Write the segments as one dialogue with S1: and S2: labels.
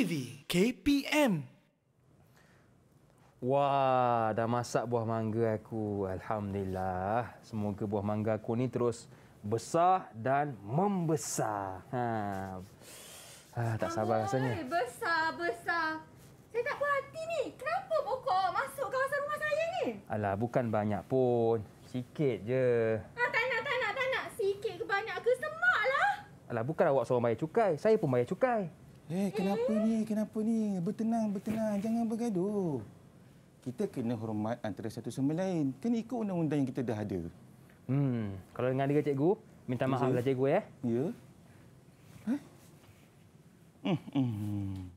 S1: TV KPM.
S2: Wah, dah masak buah mangga aku. Alhamdulillah. Semoga buah mangga aku ni terus besar dan membesar. Ha. Ha, tak sabar Amboi, rasanya.
S3: Besar, besar. Saya tak puas hati ni. Kenapa pokok masuk kawasan rumah saya ni?
S2: Alah, bukan banyak pun. Sikit je. Ha,
S3: tak nak, tak nak, tak nak. Sikit ke banyak ke semak lah.
S2: Alah, bukan awak seorang bayar cukai.
S4: Saya pun bayar cukai. Eh, hey, kenapa ni? Kenapa ni? Bertenang, bertenang. Jangan bergaduh. Kita kena hormat antara satu sama lain. Kena ikut undang-undang yang kita dah ada. Hmm, kalau dengar dia cikgu, minta maaf lah cikgu eh. ya. Ya. Hmm, huh? hmm. hmm.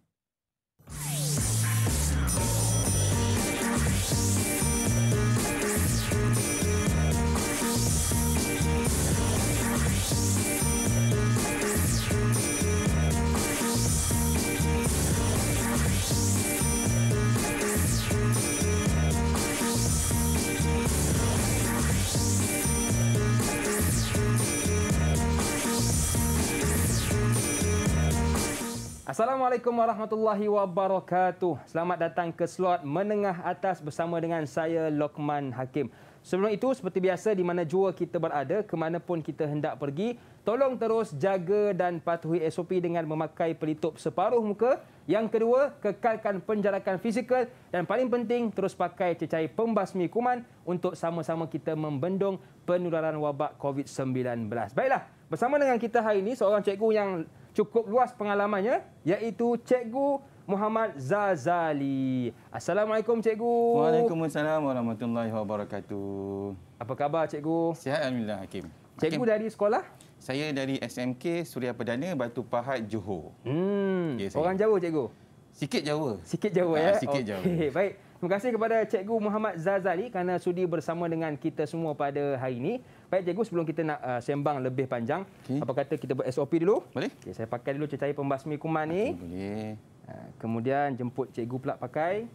S2: Assalamualaikum warahmatullahi wabarakatuh. Selamat datang ke slot menengah atas bersama dengan saya Lokman Hakim. Sebelum itu seperti biasa di mana jua kita berada, ke mana pun kita hendak pergi, tolong terus jaga dan patuhi SOP dengan memakai pelitup separuh muka. Yang kedua, kekalkan penjarakan fizikal dan paling penting terus pakai cecair pembasmi kuman untuk sama-sama kita membendung penularan wabak COVID-19. Baiklah, bersama dengan kita hari ini seorang cikgu yang cukup luas pengalamannya iaitu Cikgu Muhammad Zazali. Assalamualaikum Cikgu. Waalaikumsalam
S4: warahmatullahi wabarakatuh. Apa khabar Cikgu? Sihat Alhamdulillah Hakim. Cikgu Hakim. dari sekolah? Saya dari SMK Suria Perdana Batu Pahat Johor. Hmm. Okay, Orang Jawa Cikgu? Sikit jauh. Sikit jauh ah, ya? Ha, sikit okay. Jawa.
S2: Baik. Terima kasih kepada Cikgu Muhammad Zazali kerana sudi bersama dengan kita semua pada hari ini. Baik cikgu sebelum kita nak uh, sembang lebih panjang, okay. apa kata kita buat SOP dulu? Boleh. Okay, saya pakai dulu cecair pembasmi kuman ni. Boleh. Uh, kemudian jemput cikgu pula pakai.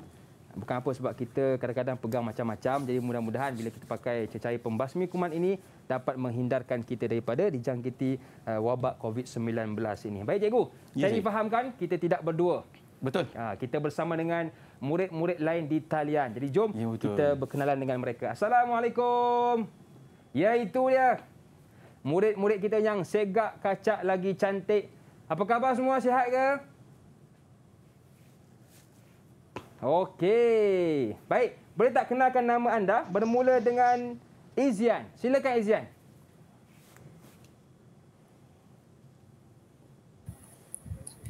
S2: Bukan apa sebab kita kadang-kadang pegang macam-macam jadi mudah-mudahan bila kita pakai cecair pembasmi kuman ini dapat menghindarkan kita daripada dijangkiti uh, wabak COVID-19 ini. Baik cikgu, ya, saya difahamkan kita tidak berdua. Betul. Uh, kita bersama dengan murid-murid lain di talian. Jadi jom ya, kita berkenalan dengan mereka. Assalamualaikum. Iaitu ya, dia murid-murid kita yang segak kacak lagi cantik. Apa khabar semua sihat ke? Okey. Baik, boleh tak kenalkan nama anda bermula dengan Izian. Silakan Izian.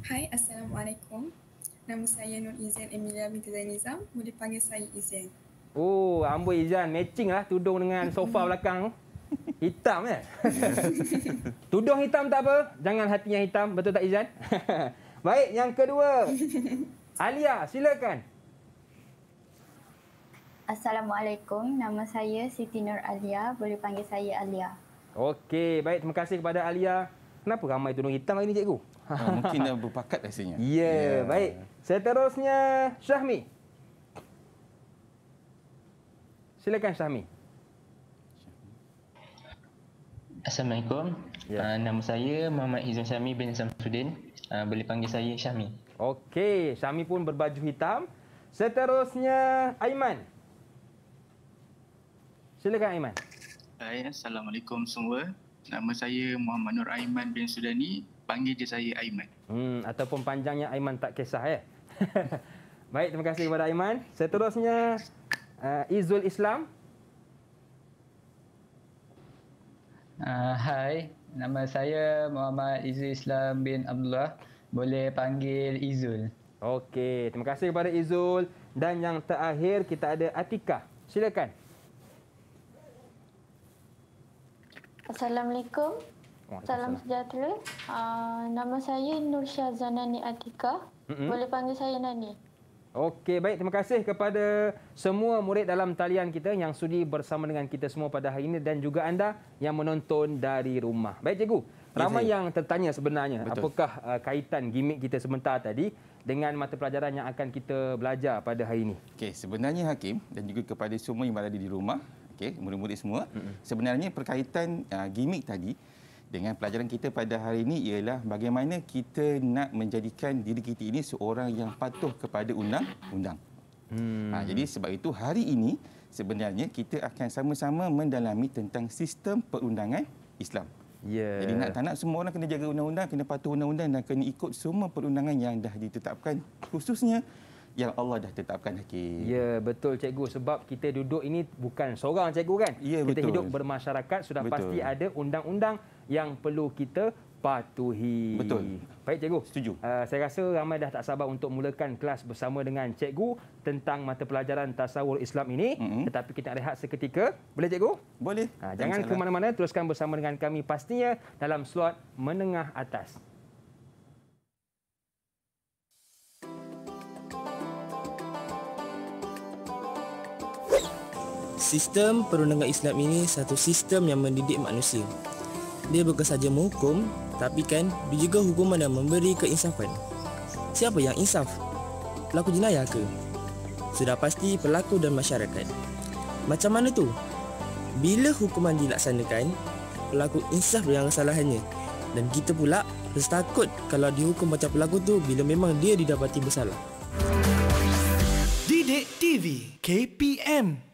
S5: Hai, Assalamualaikum. Nama saya Nur Izian Emilia binti Zainizam. Boleh panggil saya Izian.
S2: Oh, Amboi Izan matching lah tudung dengan sofa belakang. Hitam kan? Eh? tudung hitam tak apa. Jangan hatinya hitam. Betul tak Izan? Baik, yang kedua. Alia, silakan.
S6: Assalamualaikum. Nama saya Siti Nur Alia. Boleh panggil saya Alia.
S2: Okey, baik. Terima kasih kepada Alia. Kenapa ramai tudung hitam hari ini, cikgu? Oh, mungkin dah
S4: berpakat rasanya. Ya, yeah, yeah. baik.
S2: Seterusnya, Syahmi. Syahmi. Silakan Syahmi. Assalamualaikum. Ya. Uh, nama saya Muhammad Izzan Syahmi bin Samsudin. Uh, boleh panggil saya Syahmi. Okey, Syahmi pun berbaju hitam. Seterusnya Aiman. Silakan Aiman. Hai,
S1: Assalamualaikum semua. Nama saya Muhammad Nur Aiman bin Sudani. Panggil je saya Aiman.
S2: Hmm, ataupun panjangnya Aiman tak kisah ya. Baik, terima kasih kepada Aiman. Seterusnya uh, Izul Islam.
S7: Hai, uh, nama saya Muhammad Izul Islam bin Abdullah. Boleh panggil Izul. Okey, terima kasih kepada Izul. Dan yang
S2: terakhir kita ada Atika. Silakan.
S3: Assalamualaikum. Salam sejahtera. Uh, nama saya Nur Syazanani Atika. Mm-hmm. Boleh panggil saya Nani.
S2: Okey, baik. Terima kasih kepada semua murid dalam talian kita yang sudi bersama dengan kita semua pada hari ini dan juga anda yang menonton dari rumah. Baik, cikgu. Ya, Ramai yes, yang tertanya sebenarnya betul. apakah uh, kaitan gimmick kita sebentar tadi dengan mata pelajaran yang akan kita belajar pada hari ini.
S4: Okey, sebenarnya Hakim dan juga kepada semua yang berada di rumah, okey, murid-murid semua, mm -hmm. sebenarnya perkaitan uh, gimmick tadi dengan pelajaran kita pada hari ini ialah bagaimana kita nak menjadikan diri kita ini seorang yang patuh kepada undang-undang. Hmm. Ha, jadi sebab itu hari ini sebenarnya kita akan sama-sama mendalami tentang sistem perundangan Islam. Yeah. Jadi nak tak nak semua orang kena jaga undang-undang, kena patuh undang-undang dan kena ikut semua perundangan yang dah ditetapkan khususnya yang Allah dah tetapkan hakim. Ya, betul cikgu sebab kita duduk ini bukan seorang cikgu kan? Ya, betul. Kita hidup bermasyarakat
S2: sudah betul. pasti ada undang-undang yang perlu kita patuhi. Betul. Baik cikgu. Setuju. Uh, saya rasa ramai dah tak sabar untuk mulakan kelas bersama dengan cikgu tentang mata pelajaran tasawur Islam ini. Mm -hmm. Tetapi kita rehat seketika. Boleh cikgu? Boleh. Uh, jangan ke mana-mana teruskan bersama dengan kami pastinya dalam slot menengah atas. Sistem perundangan Islam ini satu sistem yang mendidik manusia dia bukan saja menghukum tapi kan dia juga hukuman yang memberi keinsafan. Siapa yang insaf? Pelaku jenayah ke? Sudah pasti pelaku dan masyarakat. Macam mana tu? Bila hukuman dilaksanakan, pelaku insaf yang kesalahannya dan kita pula bersetakut kalau dihukum macam pelaku tu bila memang dia didapati bersalah. Didik
S1: TV KPM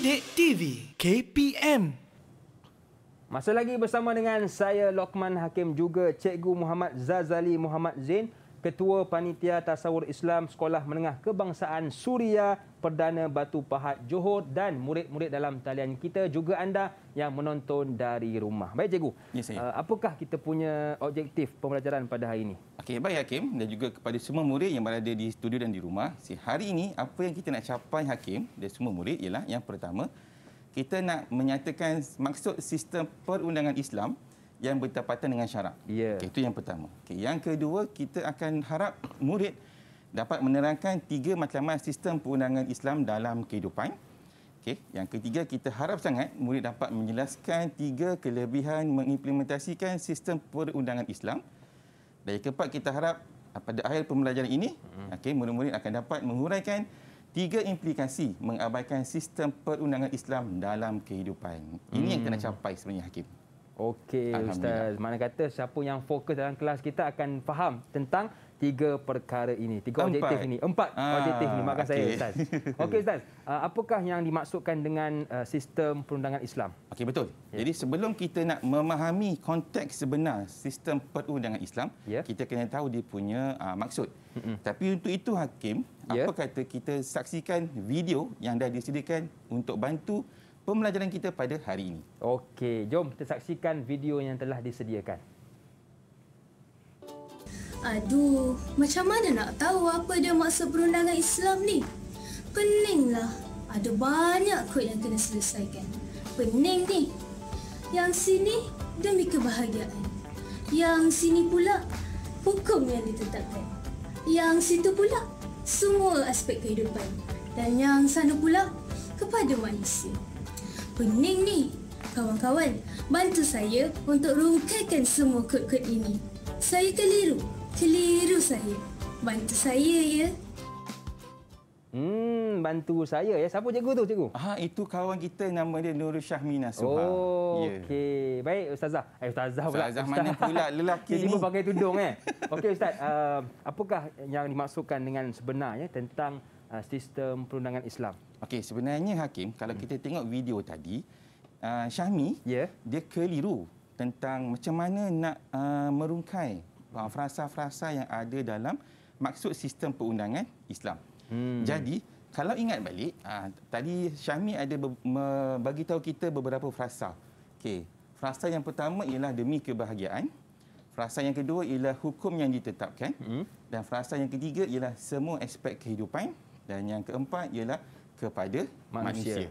S2: Sidik TV KPM Masih lagi bersama dengan saya Lokman Hakim juga Cikgu Muhammad Zazali Muhammad Zain Ketua Panitia Tasawur Islam Sekolah Menengah Kebangsaan Suria Perdana Batu Pahat Johor dan murid-murid dalam talian kita juga anda yang menonton dari rumah. Baik cikgu. Ya, saya. Eh, apakah kita punya objektif pembelajaran
S4: pada hari ini? Okey, baik Hakim dan juga kepada semua murid yang berada di studio dan di rumah. Si hari ini apa yang kita nak capai Hakim dan semua murid ialah yang pertama kita nak menyatakan maksud sistem perundangan Islam yang bertepatan dengan syarak. Yeah. Okay, itu yang pertama. Okay, yang kedua, kita akan harap murid dapat menerangkan tiga matlamat sistem perundangan Islam dalam kehidupan. Okay. Yang ketiga, kita harap sangat murid dapat menjelaskan tiga kelebihan mengimplementasikan sistem perundangan Islam. Dan keempat, kita harap ah, pada akhir pembelajaran ini, hmm. okay, murid-murid akan dapat menguraikan tiga implikasi mengabaikan sistem perundangan Islam dalam kehidupan. Ini hmm. yang kena hmm. capai sebenarnya, Hakim. Okey ustaz. Mana kata
S2: siapa yang fokus dalam kelas kita akan faham tentang tiga perkara ini. Tiga Empat. objektif ini. Empat ah, objektif ini. Maka okay. saya ustaz. Okey ustaz. Ah, apakah yang dimaksudkan dengan ah,
S4: sistem perundangan Islam? Okey betul. Yeah. Jadi sebelum kita nak memahami konteks sebenar sistem perundangan Islam, yeah. kita kena tahu dia punya uh, maksud. Mm-mm. Tapi untuk itu hakim, yeah. apa kata kita saksikan video yang dah disediakan untuk bantu pembelajaran kita pada hari ini. Okey, jom kita saksikan video yang telah disediakan.
S6: Aduh, macam mana nak tahu apa dia
S3: maksud perundangan Islam ni? Peninglah. Ada banyak kod yang kena selesaikan. Pening ni. Yang sini, demi kebahagiaan. Yang sini pula, hukum yang ditetapkan. Yang situ pula, semua aspek kehidupan. Dan yang sana pula, kepada manusia pening ni. Kawan-kawan, bantu saya untuk rungkaikan semua kod-kod ini. Saya keliru. Keliru saya. Bantu saya ya.
S2: Hmm, bantu saya ya. Siapa cikgu tu, cikgu? Ah, itu kawan kita nama dia Nur Syahmina Suha. Oh, yeah. okey. Baik, ustazah.
S4: Eh, ustazah pula. Ustazah, ustazah mana
S2: pula lelaki ni? Cikgu pakai tudung eh. Okey, ustaz. Uh, apakah yang dimaksudkan dengan
S4: sebenarnya tentang Uh, sistem perundangan Islam. Okey, sebenarnya Hakim, kalau kita tengok video tadi, uh, Syahmi yeah. dia keliru tentang macam mana nak uh, merungkai uh, frasa-frasa yang ada dalam maksud sistem perundangan Islam. Hmm. Jadi, kalau ingat balik, uh, tadi Syahmi ada bagi tahu kita beberapa frasa. Okey, frasa yang pertama ialah demi kebahagiaan. Frasa yang kedua ialah hukum yang ditetapkan. Hmm. Dan frasa yang ketiga ialah semua aspek kehidupan dan yang keempat ialah kepada manusia. manusia.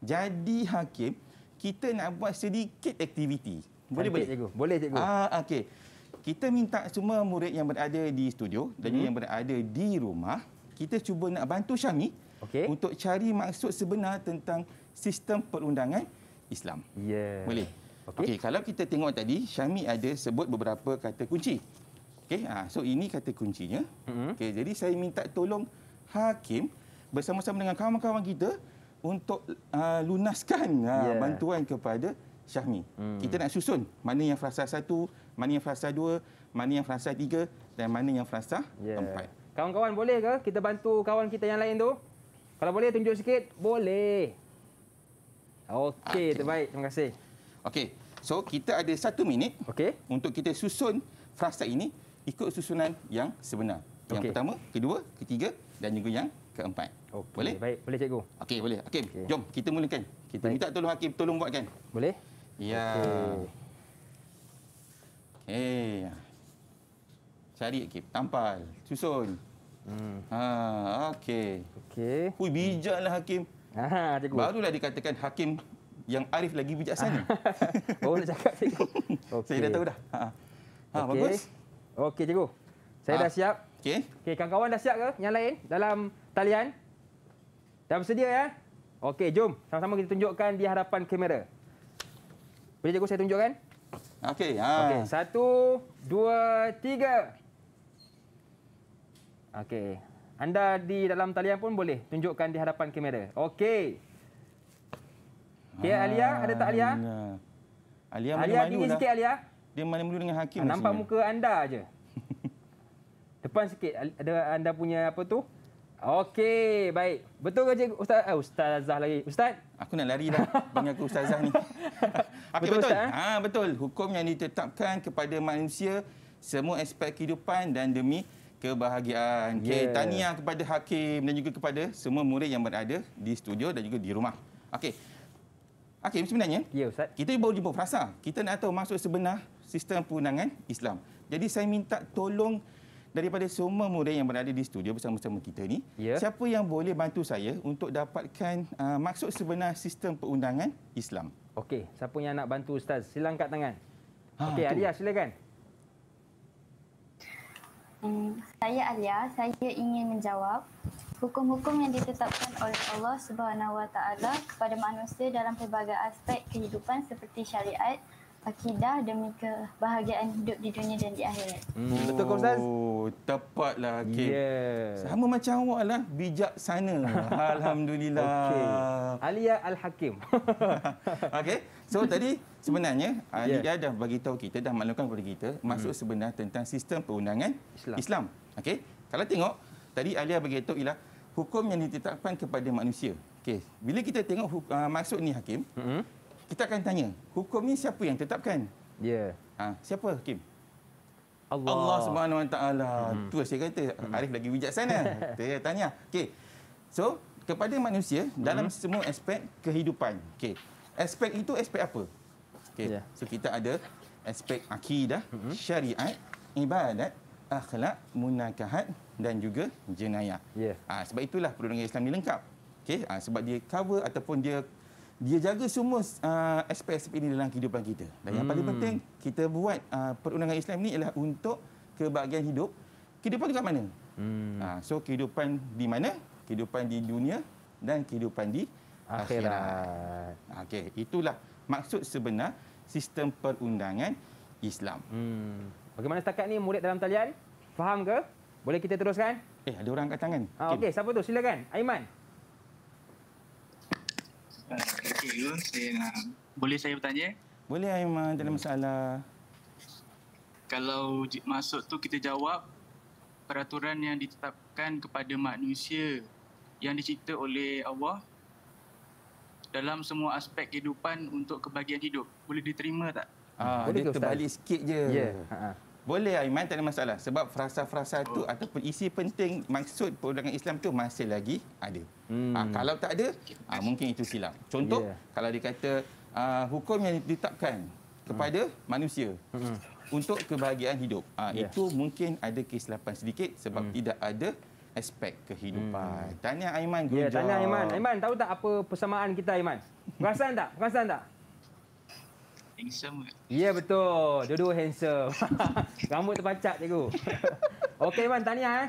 S4: Jadi hakim kita nak buat sedikit aktiviti. Boleh Cantik, boleh cikgu. Boleh cikgu. Ah uh, okey. Kita minta semua murid yang berada di studio dan hmm. yang berada di rumah, kita cuba nak bantu Syami okay. untuk cari maksud sebenar tentang sistem perundangan Islam. Ya. Yeah. Boleh. Okey, okay, kalau kita tengok tadi, Syami ada sebut beberapa kata kunci. Okey, Ah, so ini kata kuncinya. Mm-hmm. Okey, jadi saya minta tolong hakim bersama-sama dengan kawan-kawan kita untuk uh, lunaskan uh, yeah. bantuan kepada Syahmi. Hmm. Kita nak susun mana yang frasa satu, mana yang frasa dua, mana yang frasa tiga dan mana yang frasa yeah. empat. Kawan-kawan boleh ke
S2: kita bantu kawan kita yang lain tu? Kalau boleh tunjuk sikit, boleh.
S4: Okey, okay. terbaik. Terima kasih. Okey, so kita ada satu minit okay. untuk kita susun frasa ini ikut susunan yang sebenar. Yang okay. pertama, kedua, ketiga, dan juga yang keempat. Okay, boleh? Baik, boleh cikgu. Okey, boleh. Okey, okay. jom kita mulakan. Kita baik. minta tolong hakim tolong buatkan. Boleh? Ya. Okey. Okay. Eh. Cari hakim. tampal, susun. Hmm. Ha, okey. Okey. Hui bijaklah hakim. Ha, cikgu. Barulah dikatakan hakim yang arif lagi bijaksana.
S2: Oh, nak cakap cikgu. Okay. Saya dah tahu dah.
S4: Ha. Ha, ha okay. bagus. Okey, cikgu.
S8: Saya ha. dah
S2: siap. Okey. Okey, kawan-kawan dah siap ke yang lain dalam talian? Dah bersedia ya? Okey, jom. Sama-sama kita tunjukkan di hadapan kamera. Boleh cikgu saya tunjukkan?
S4: Okey. Ha. Okey,
S2: satu, dua, tiga. Okey. Anda di dalam talian pun boleh tunjukkan di hadapan kamera. Okey.
S8: Okey, Alia. Ah, ada tak Alia?
S2: Alia, Alia dingin sikit Alia. Dia mana? malu dengan Hakim. Ah, nampak muka anda aje depan sikit ada anda punya apa tu?
S4: Okey, baik. Betul ke cikgu ustaz? Eh, ustazah lagi. Ustaz? Aku nak lari dah panggil aku ustazah ni. okay, betul, betul. Ustaz, eh? ha, betul. Hukum yang ditetapkan kepada manusia semua aspek kehidupan dan demi kebahagiaan. Okay, yeah. Tahniah kepada hakim dan juga kepada semua murid yang berada di studio dan juga di rumah. Okey. Okey, sebenarnya, yeah, Ustaz. kita baru jumpa frasa. Kita nak tahu maksud sebenar sistem perundangan Islam. Jadi saya minta tolong daripada semua murid yang berada di studio bersama-sama kita ini, yeah. siapa yang boleh bantu saya untuk dapatkan uh, maksud sebenar sistem perundangan Islam? Okey, siapa yang nak bantu ustaz?
S2: Sila angkat tangan. Ha, Okey, Alia silakan.
S6: Hmm, saya Alia, saya ingin menjawab hukum-hukum yang ditetapkan oleh Allah Subhanahu Wa Taala kepada manusia dalam pelbagai aspek kehidupan seperti syariat, akidah demi kebahagiaan hidup di dunia dan di akhirat.
S4: Hmm. Betul kau Ustaz? Oh, tepatlah Hakim. Yeah. Sama macam awak lah, bijak sana. Alhamdulillah. Okay. Alia Al-Hakim. okay. So tadi sebenarnya Alia yeah. dah bagi tahu kita, dah maklumkan kepada kita maksud hmm. sebenar tentang sistem perundangan Islam. Islam. Okay. Kalau tengok, tadi Alia bagi tahu ialah hukum yang ditetapkan kepada manusia. Okay. Bila kita tengok uh, maksud ni Hakim, hmm kita akan tanya, hukum ni siapa yang tetapkan? Ya. Yeah. Ha, siapa hakim? Allah. Allah Subhanahu Wa Taala. Hmm. Tu saya kata hmm. Arif lagi bijaksana. Saya tanya. Okey. So, kepada manusia mm-hmm. dalam hmm. semua aspek kehidupan. Okey. Aspek itu aspek apa? Okey. Yeah. So kita ada aspek akidah, mm-hmm. syariat, ibadat, akhlak, munakahat dan juga jenayah. Yeah. Ha, sebab itulah perundangan Islam ni lengkap. Okey. Ha, sebab dia cover ataupun dia dia jaga semua uh, aspek-aspek ini dalam kehidupan kita. Dan hmm. yang paling hmm. penting, kita buat uh, perundangan Islam ini ialah untuk kebahagiaan hidup. Kehidupan di mana? Hmm. Uh, so, kehidupan di mana? Kehidupan di dunia dan kehidupan di akhirat. akhirat. Okey, itulah maksud sebenar sistem perundangan Islam. Hmm. Bagaimana setakat ni murid dalam talian? Faham ke? Boleh kita teruskan? Eh, ada orang angkat tangan.
S2: Ah, Okey, okay. siapa tu? Silakan. Aiman.
S8: Okay,
S1: boleh saya bertanya?
S4: Boleh Aiman, tak ada hmm. masalah.
S1: Kalau masuk tu kita jawab peraturan yang ditetapkan kepada manusia yang dicipta oleh Allah dalam semua aspek kehidupan untuk kebahagiaan hidup. Boleh diterima tak?
S4: Ah, boleh dia terbalik sikit je. Yeah. Ha. ha. Boleh Aiman, tak ada masalah. Sebab frasa-frasa itu oh. ataupun isi penting maksud perundangan Islam tu masih lagi ada. Hmm. Ha, kalau tak ada, ha, mungkin itu silap. Contoh, yeah. kalau dikata uh, ah, hukum yang ditetapkan kepada hmm. manusia hmm. untuk kebahagiaan hidup. Ha, yes. Ya. Itu mungkin ada kesilapan sedikit sebab hmm. tidak ada aspek kehidupan. Hmm. Tanya Aiman, good yeah, Tanya Aiman. Aiman,
S2: tahu tak apa persamaan kita Aiman? Perasan tak? Perasan tak?
S1: Handsome.
S4: Ya yeah, betul. Dua-dua handsome.
S2: Rambut terpacat cikgu. Okey man, tanya eh.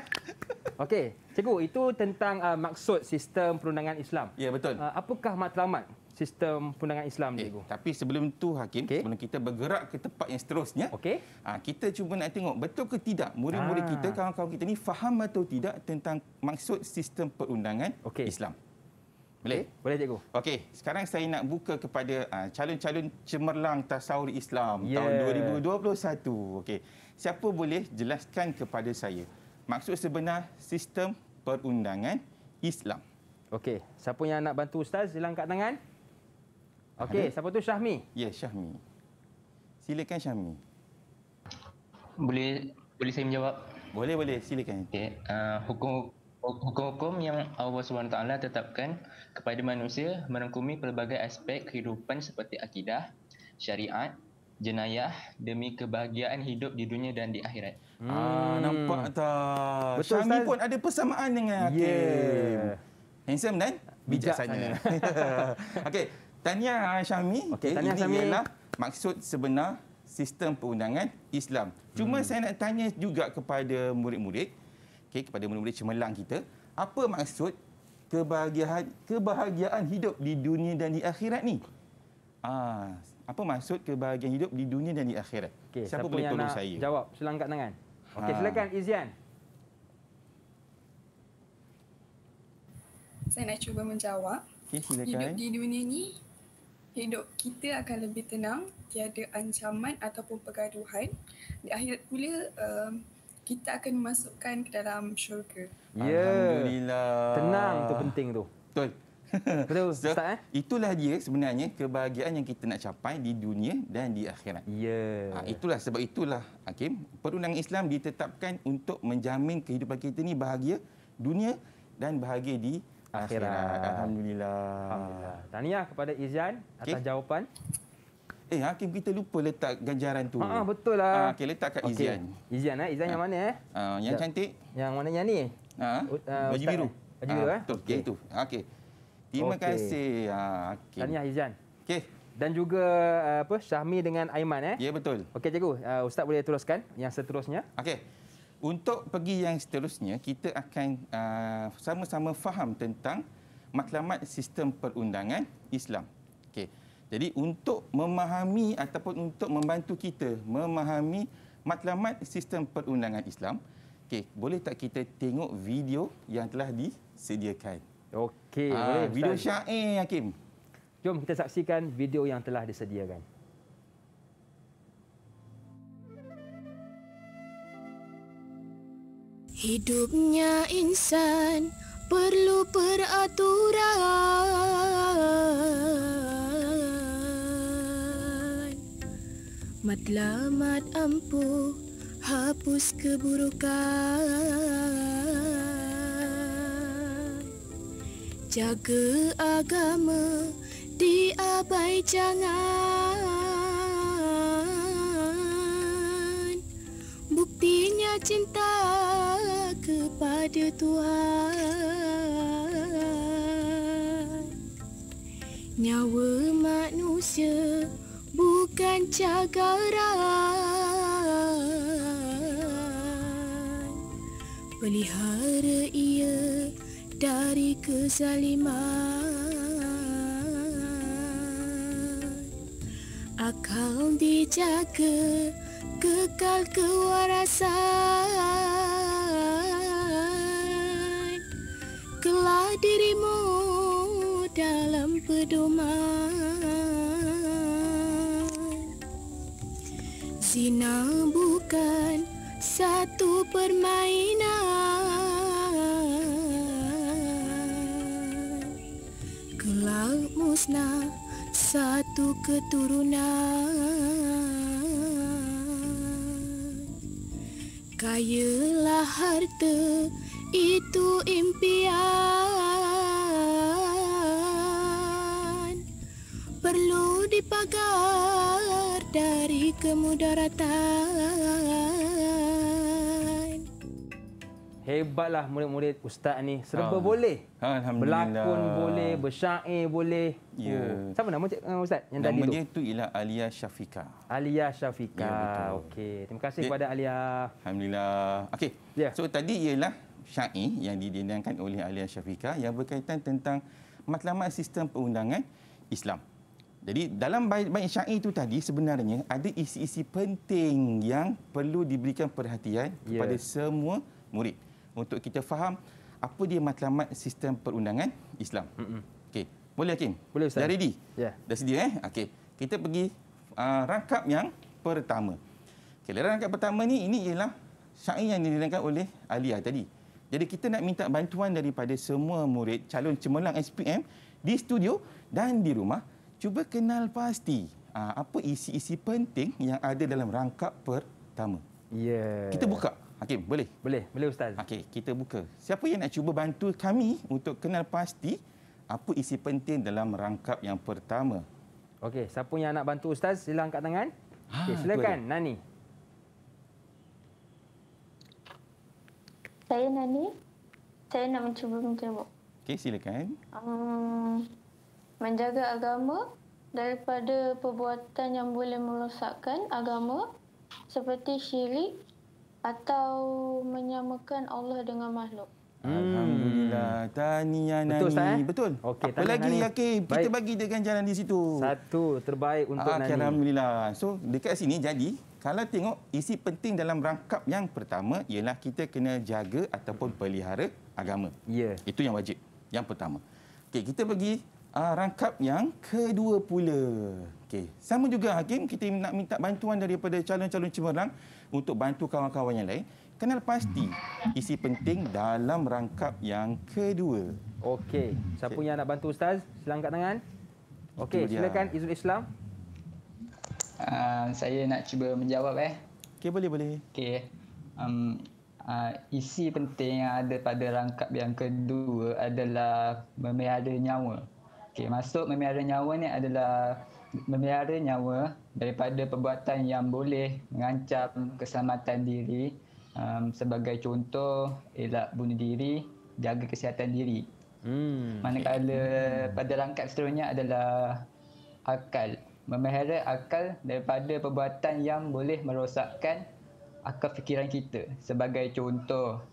S2: Okey, cikgu itu tentang uh, maksud sistem perundangan Islam. Ya yeah, betul. Uh, apakah matlamat sistem
S4: perundangan Islam ni eh, cikgu? tapi sebelum tu Hakim, okay. sebelum kita bergerak ke tempat yang seterusnya, Okay. Uh, kita cuba nak tengok betul ke tidak murid-murid ah. kita, kawan-kawan kita ni faham atau tidak tentang maksud sistem perundangan okay. Islam. Boleh? Okay. Boleh, Cikgu. Okey, sekarang saya nak buka kepada ah, calon-calon uh, cemerlang Tasawur Islam yeah. tahun 2021. Okey, siapa boleh jelaskan kepada saya maksud sebenar sistem perundangan Islam? Okey, siapa yang nak bantu Ustaz, silang angkat tangan. Okey, siapa tu Syahmi? Ya, yeah, Syahmi. Silakan Syahmi. Boleh boleh saya menjawab? Boleh, boleh. Silakan. Okey, uh, hukum
S2: hukum-hukum yang Allah Subhanahu taala tetapkan kepada manusia merangkumi pelbagai aspek kehidupan seperti akidah, syariat, jenayah demi kebahagiaan hidup
S4: di dunia dan di akhirat. Hmm. Ah, nampak hmm. tak? Betul, Syami pun ada persamaan dengan Hakim. Yeah. Handsome kan? dan bijaksana. Okay, tanya Syami. Okay, tanya Ini Syami. ialah maksud sebenar sistem perundangan Islam. Cuma hmm. saya nak tanya juga kepada murid-murid, okay, kepada murid-murid cemerlang kita, apa maksud kebahagiaan kebahagiaan hidup di dunia dan di akhirat ni. Ah, apa maksud kebahagiaan hidup di dunia dan di akhirat? Okay, siapa, siapa boleh yang tolong nak saya? Jawab, silangkan tangan. Okey, ha. silakan
S2: Izian.
S5: Saya nak cuba menjawab.
S2: Okay, silakan. Hidup di
S5: dunia ni, hidup kita akan lebih tenang, tiada ancaman ataupun pergaduhan. Di akhirat pula, uh, kita akan dimasukkan ke dalam syurga. Ya.
S2: Alhamdulillah.
S4: Tenang tu penting tu. Betul. Betul so, Ustaz eh? Itulah dia sebenarnya kebahagiaan yang kita nak capai di dunia dan di akhirat. Ya. Yeah. Ha, itulah sebab itulah Hakim, perundangan Islam ditetapkan untuk menjamin kehidupan kita ni bahagia dunia dan bahagia di akhirat. akhirat. Alhamdulillah. Alhamdulillah. Tahniah kepada Izan atas jawapan. Eh Hakim kita lupa letak ganjaran tu. Ha, ha betul lah. Ha okay, letak kat okay. Izan. Izan eh, Izan ha. yang mana eh? Ha, yang Sekejap. cantik.
S2: Yang mana yang ni?
S4: Ha? Oh, uh, baju biru. Baju biru, ah, eh? Betul, okay. itu. Okey. Terima okay. kasih. Ah, okay. Tahniah,
S2: Izzan. Okey. Dan juga uh, apa Syahmi dengan Aiman. eh? Ya, betul. Okey, cikgu. Uh, Ustaz boleh
S4: teruskan yang seterusnya. Okey. Untuk pergi yang seterusnya, kita akan uh, sama-sama uh, faham tentang matlamat sistem perundangan Islam. Okay. Jadi, untuk memahami ataupun untuk membantu kita memahami matlamat sistem perundangan Islam, Okey, boleh tak kita tengok video yang telah disediakan? Okey, ha, boleh. Video syair eh, Hakim. Jom kita
S2: saksikan video yang telah disediakan.
S8: Hidupnya insan perlu peraturan Matlamat ampuh hapus keburukan jaga agama diabai jangan buktinya cinta kepada Tuhan nyawa manusia bukan cagaran Pelihara ia dari kesaliman, Akal dijaga kekal kewarasan Kelah dirimu dalam pedoman Zina bukan satu permainan Krishna satu keturunan Kayalah harta itu impian Perlu dipagar dari kemudaratan
S2: hebatlah murid-murid ustaz ni. Serba ha. boleh. Ha, Berlakon boleh, bersyair boleh. Ya. Yeah. Oh. Siapa nama cik, uh, ustaz yang tadi tu? Namanya
S4: tu ialah Alia Syafika. Alia Syafika. Ya, Okey. Terima kasih ya. kepada Alia. Alhamdulillah. Okey. Yeah. So tadi ialah syair yang didendangkan oleh Alia Syafika yang berkaitan tentang matlamat sistem perundangan Islam. Jadi dalam baik-baik syair itu tadi sebenarnya ada isi-isi penting yang perlu diberikan perhatian ya. kepada semua murid untuk kita faham apa dia matlamat sistem perundangan Islam. Mm -hmm. Okey, boleh Hakim? Boleh Ustaz. Dah ready? Ya. Yeah. Dah sedia eh? Okey. Kita pergi uh, rangkap yang pertama. Okey, rangkap pertama ni ini ialah syair yang dinilai oleh Alia tadi. Jadi kita nak minta bantuan daripada semua murid calon cemerlang SPM di studio dan di rumah cuba kenal pasti ah, apa isi-isi penting yang ada dalam rangkap pertama. Ya. Yeah. Kita buka. Hakim, boleh? Boleh, boleh Ustaz. Okey, kita buka. Siapa yang nak cuba bantu kami untuk kenal pasti apa isi penting dalam rangkap yang pertama?
S2: Okey, siapa yang nak bantu Ustaz, sila angkat tangan. Ah, okay, silakan, ha,
S4: Nani.
S3: Saya Nani. Saya nak mencuba menjawab.
S4: Okey, silakan.
S3: Um, menjaga agama daripada perbuatan yang boleh merosakkan agama seperti syirik, atau menyamakan Allah dengan makhluk.
S8: Hmm. Alhamdulillah.
S4: Hmm. Tahniah Nani. Betul, Ustaz? Eh? Betul. Okay, Apa lagi, Nani. Yaki? Kita bagi dia ganjaran di situ. Satu terbaik untuk okay, ah, Nani. Alhamdulillah. So, dekat sini, jadi, kalau tengok isi penting dalam rangkap yang pertama ialah kita kena jaga ataupun pelihara agama. Ya. Yeah. Itu yang wajib. Yang pertama. Okey, kita pergi uh, rangkap yang kedua pula. Okey, sama juga hakim kita nak minta bantuan daripada calon-calon cemerlang untuk bantu kawan-kawan yang lain kenal pasti isi penting dalam rangkap yang kedua. Okey, siapa okay. yang
S7: nak bantu ustaz? Sila angkat tangan.
S2: Okey, silakan
S7: Izul Islam. Uh, saya nak cuba menjawab eh. Okey, boleh boleh. Okey. Um uh, isi penting yang ada pada rangkap yang kedua adalah memelihara nyawa. Okey, maksud memelihara nyawa ni adalah memelihara nyawa daripada perbuatan yang boleh mengancam keselamatan diri. Um, sebagai contoh, elak bunuh diri, jaga kesihatan diri. Hmm. Manakala hmm. pada langkah seterusnya adalah akal. Memelihara akal daripada perbuatan yang boleh merosakkan akal fikiran kita. Sebagai contoh,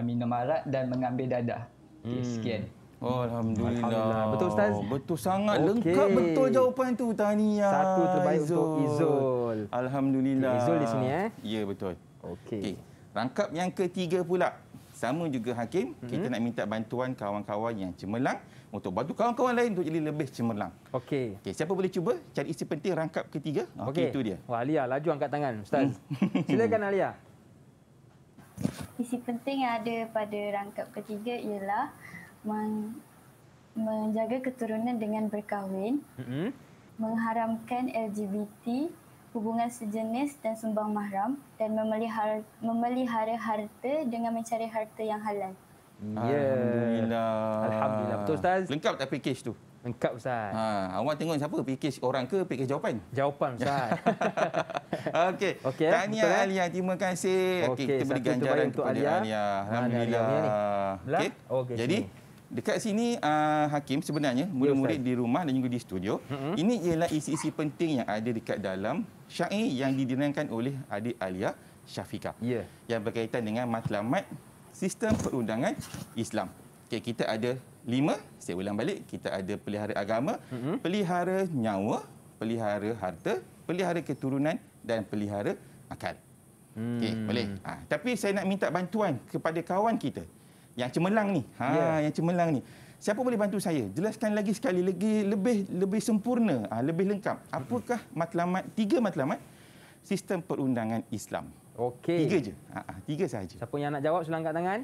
S7: minum arak dan mengambil dadah. Okay, hmm. sekian.
S4: Alhamdulillah. Alhamdulillah. Betul Ustaz? Betul
S7: sangat. Okay. Lengkap betul
S4: jawapan itu. Tahniah. Satu terbaik Izzul. untuk Izzul. Alhamdulillah. Okay, Izzul di sini. eh? Ya, betul. Okey. Okay. Rangkap yang ketiga pula. Sama juga Hakim. Mm -hmm. Kita nak minta bantuan kawan-kawan yang cemerlang untuk bantu kawan-kawan lain untuk jadi lebih cemerlang. Okey. Okay, siapa boleh cuba cari isi penting rangkap ketiga? Ah, Okey, okay, itu dia. Wah, Alia, laju angkat tangan Ustaz. Silakan Alia.
S6: Isi penting yang ada pada rangkap ketiga ialah men, menjaga keturunan dengan berkahwin, mm-hmm. mengharamkan LGBT, hubungan sejenis dan sumbang mahram dan memelihara, memelihara harta dengan mencari harta yang halal.
S8: Mm-hmm.
S2: Alhamdulillah.
S4: Alhamdulillah. Betul Ustaz. Lengkap tak package tu? Lengkap Ustaz. Ha, awak tengok siapa? Pikir orang ke? Pikir jawapan? Jawapan Ustaz. Okey. Okay, Tahniah betul, eh? Alia. Terima kasih. Okey. Okay, kita beri ganjaran kepada Alia. Alia. Alhamdulillah. Okey. Lah? Okay, Jadi? Sini. Dekat sini uh, hakim sebenarnya murid-murid di rumah dan juga di studio. Mm-hmm. Ini ialah isi-isi penting yang ada dekat dalam syair yang didirikan oleh adik Alia Syafika. Yeah. Yang berkaitan dengan matlamat sistem perundangan Islam. Okay, kita ada lima, saya ulang balik. Kita ada pelihara agama, mm-hmm. pelihara nyawa, pelihara harta, pelihara keturunan dan pelihara akal. Okay hmm. boleh. Ha, tapi saya nak minta bantuan kepada kawan kita yang cemerlang ni. Ha yeah. yang cemerlang ni. Siapa boleh bantu saya? Jelaskan lagi sekali lagi lebih lebih sempurna, ha, lebih lengkap. Apakah matlamat tiga matlamat sistem perundangan Islam? Okey. Tiga je. Ha, ha tiga saja. Siapa yang nak jawab silakan tangan.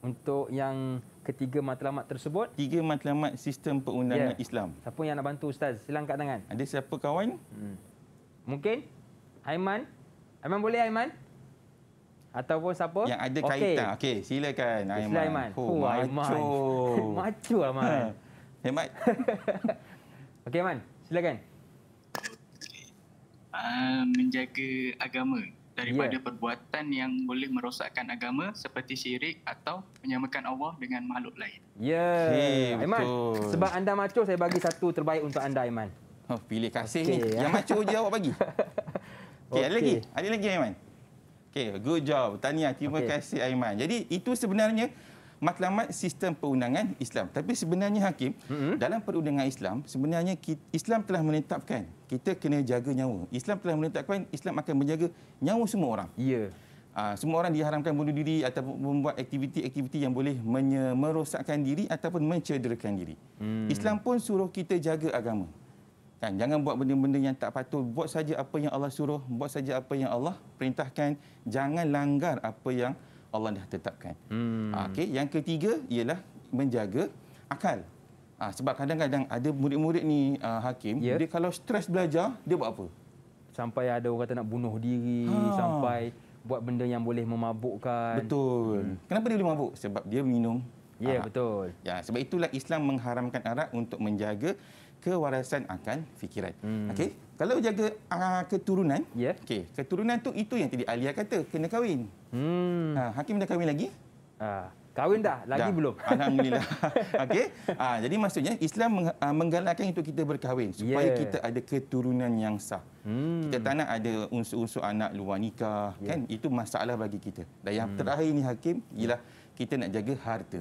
S2: Untuk yang ketiga matlamat tersebut. Tiga matlamat sistem perundangan yeah. Islam. Siapa yang nak bantu ustaz? Silakan tangan. Ada siapa kawan? Hmm. Mungkin Aiman? Aiman boleh Aiman? ataupun siapa yang ada kaitan okey silakan Aiman Sulaiman oh, macho macho Aiman hemat okey Aiman silakan
S1: uh, menjaga agama daripada yeah. perbuatan yang boleh merosakkan agama seperti syirik atau menyamakan Allah dengan makhluk lain.
S2: Ya. Yeah. Okay, Aiman, sebab anda macho saya bagi satu terbaik untuk anda Aiman.
S4: Oh, pilih kasih
S2: okay, ya. Yang macho
S4: je awak bagi. Okey, okay. ada lagi. Ada lagi Aiman. Okay, good job. Tahniah. Terima okay. kasih Aiman. Jadi itu sebenarnya matlamat sistem perundangan Islam. Tapi sebenarnya Hakim, mm-hmm. dalam perundangan Islam, sebenarnya Islam telah menetapkan kita kena jaga nyawa. Islam telah menetapkan Islam akan menjaga nyawa semua orang. Ya. Yeah. Uh, semua orang diharamkan bunuh diri atau membuat aktiviti-aktiviti yang boleh merosakkan diri ataupun mencederakan diri. Mm. Islam pun suruh kita jaga agama. Kan? Jangan buat benda-benda yang tak patut. Buat saja apa yang Allah suruh. Buat saja apa yang Allah perintahkan. Jangan langgar apa yang Allah dah tetapkan.
S8: Hmm. Ah, okay?
S4: Yang ketiga ialah menjaga akal. Ha, sebab kadang-kadang ada murid-murid ni uh, hakim, yeah. dia kalau stres belajar, dia buat apa? Sampai ada orang kata nak bunuh diri, ha. sampai buat benda yang boleh memabukkan. Betul. Hmm. Kenapa dia boleh mabuk? Sebab dia minum. Ya, yeah, betul. Ya, sebab itulah Islam mengharamkan arak untuk menjaga kewarasan akan fikiran. Hmm. Okey. Kalau jaga uh, keturunan, yeah. okey, keturunan tu itu yang tadi Alia kata kena kahwin. Hmm. Uh, hakim dah kahwin lagi? Uh. Kahwin dah, lagi dah. belum. Alhamdulillah. Okey. Ha, jadi maksudnya Islam menggalakkan untuk kita berkahwin supaya yeah. kita ada keturunan yang sah. Hmm. Kita tak nak ada unsur-unsur anak luar nikah, yeah. kan? Itu masalah bagi kita. Dan yang hmm. terakhir ni hakim ialah kita nak jaga harta.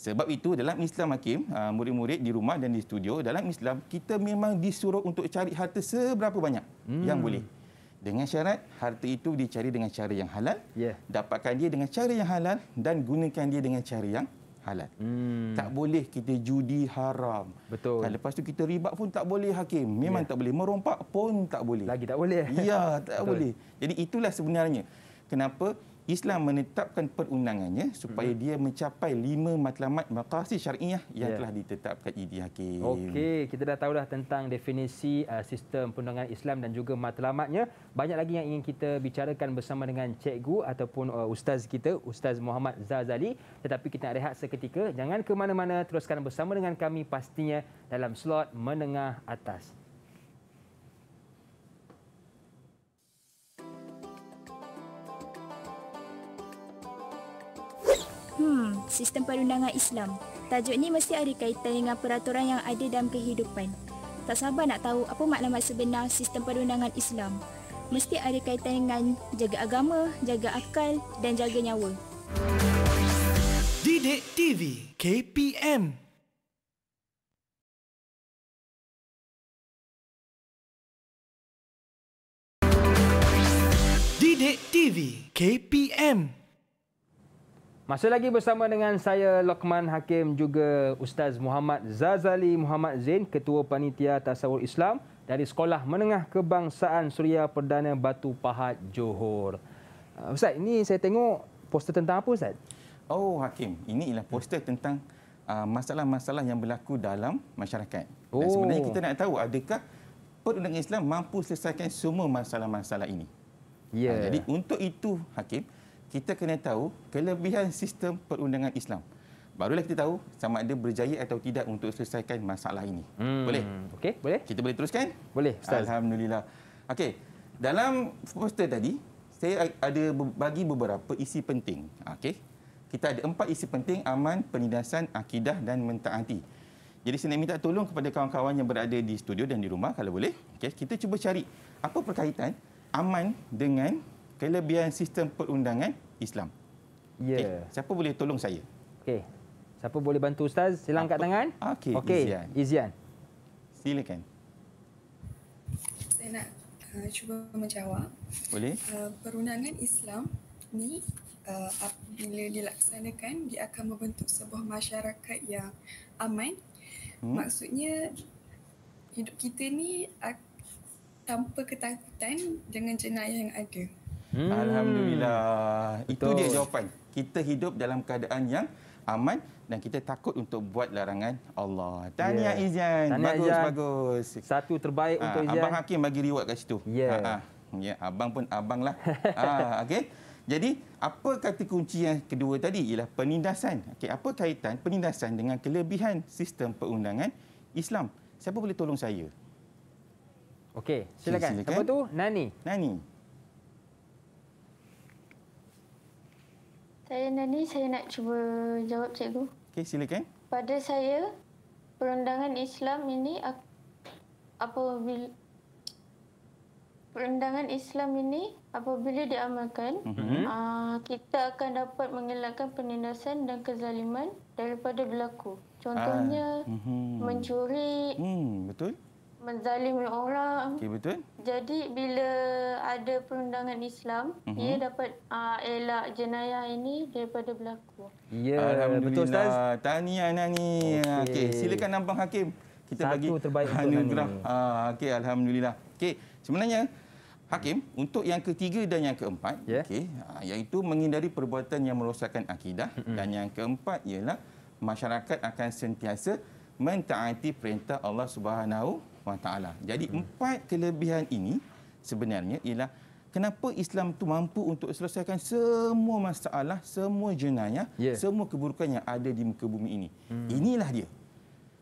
S4: Sebab itu dalam Islam Hakim, ah, murid-murid di rumah dan di studio, dalam Islam kita memang disuruh untuk cari harta seberapa banyak hmm. yang boleh. Dengan syarat harta itu dicari dengan cara yang halal, yeah. dapatkan dia dengan cara yang halal dan gunakan dia dengan cara yang halal. Hmm. Tak boleh kita judi haram. Betul. Kalau lepas tu kita riba pun tak boleh hakim. Memang yeah. tak boleh. Merompak pun tak boleh. Lagi tak boleh. Ya, tak Betul. boleh. Jadi itulah sebenarnya. Kenapa? Islam menetapkan perundangannya supaya hmm. dia mencapai lima matlamat maqasid syariah yang yeah. telah ditetapkan ID Hakim. Okey,
S2: kita dah tahu dah tentang definisi uh, sistem perundangan Islam dan juga matlamatnya. Banyak lagi yang ingin kita bicarakan bersama dengan cikgu ataupun uh, ustaz kita, Ustaz Muhammad Zazali. Tetapi kita nak rehat seketika. Jangan ke mana-mana, teruskan bersama dengan kami pastinya dalam slot menengah atas.
S6: Hmm, sistem perundangan Islam. Tajuk ni mesti ada kaitan dengan peraturan yang ada dalam kehidupan. Tak sabar nak tahu apa maklumat sebenar sistem perundangan Islam. Mesti ada kaitan dengan jaga agama, jaga akal dan jaga nyawa.
S1: Didik TV KPM Didik TV KPM
S2: masih lagi bersama dengan saya Lokman Hakim juga Ustaz Muhammad Zazali Muhammad Zain Ketua Panitia Tasawur Islam dari Sekolah Menengah Kebangsaan Suria Perdana Batu
S4: Pahat Johor. Uh, Ustaz, ini saya tengok poster tentang apa Ustaz? Oh Hakim, ini ialah poster tentang uh, masalah-masalah yang berlaku dalam masyarakat. Oh. Dan sebenarnya kita nak tahu adakah perundang Islam mampu selesaikan semua masalah-masalah ini. Yeah. Ya. jadi untuk itu Hakim, kita kena tahu kelebihan sistem perundangan Islam. Barulah kita tahu sama ada berjaya atau tidak untuk selesaikan masalah ini. Hmm. Boleh? Okey, boleh. Kita boleh teruskan? Boleh, Ustaz. Alhamdulillah. Okey. Dalam poster tadi, saya ada bagi beberapa isi penting. Okey. Kita ada empat isi penting, aman, penindasan, akidah dan mentaati. Jadi saya nak minta tolong kepada kawan-kawan yang berada di studio dan di rumah kalau boleh. Okey, kita cuba cari apa perkaitan aman dengan kelebihan sistem perundangan Islam. Ya. Yeah. Okay. Siapa boleh
S2: tolong saya? Okey. Siapa boleh bantu ustaz? silang angkat tangan. Okey, okay. Izian. Izian.
S4: Silakan.
S5: Saya nak uh, cuba menjawab. Boleh. Uh, perundangan Islam ni uh, apabila dilaksanakan dia akan membentuk sebuah masyarakat yang aman. Hmm. Maksudnya hidup kita ni uh, tanpa ketakutan dengan jenayah yang ada.
S4: Hmm. Alhamdulillah. Betul. Itu dia jawapan. Kita hidup dalam keadaan yang aman dan kita takut untuk buat larangan Allah. Tahniah yeah. Izan. Tahniah bagus, Izan. bagus. Satu terbaik ha, untuk Izan. Abang Hakim bagi reward kat situ. Ya. Yeah. Ha, ah. ha. Ya, abang pun abang lah. ha, okey. Jadi, apa kata kunci yang kedua tadi ialah penindasan. Okay, apa kaitan penindasan dengan kelebihan sistem perundangan Islam? Siapa boleh tolong saya? Okey, silakan. Okay, silakan. Siapa tu? Nani. Nani.
S3: Saya Nani, saya nak cuba jawab cikgu. Okey, silakan. Pada saya, perundangan Islam ini apa bil perundangan Islam ini apabila diamalkan, mm-hmm. aa, ah, kita akan dapat mengelakkan penindasan dan kezaliman daripada berlaku. Contohnya, uh, mm-hmm. mencuri.
S4: Hmm, betul
S3: menzalimi orang. Okey betul. Jadi bila ada perundangan Islam, uh-huh. ia dapat uh, elak jenayah ini daripada berlaku.
S4: Ya, betul ustaz. Tahniah Nani. Ah, okey, okay. silakan nampak hakim. Kita Satu bagi terbaik anugerah. Ah, okey alhamdulillah. Okey, sebenarnya Hakim, untuk yang ketiga dan yang keempat, yeah. okey, ah, iaitu menghindari perbuatan yang merosakkan akidah dan yang keempat ialah masyarakat akan sentiasa mentaati perintah Allah Subhanahu SWT. Jadi hmm. empat kelebihan ini sebenarnya ialah kenapa Islam tu mampu untuk selesaikan semua masalah, semua jenayah, yeah. semua keburukan yang ada di muka bumi ini. Hmm. Inilah dia.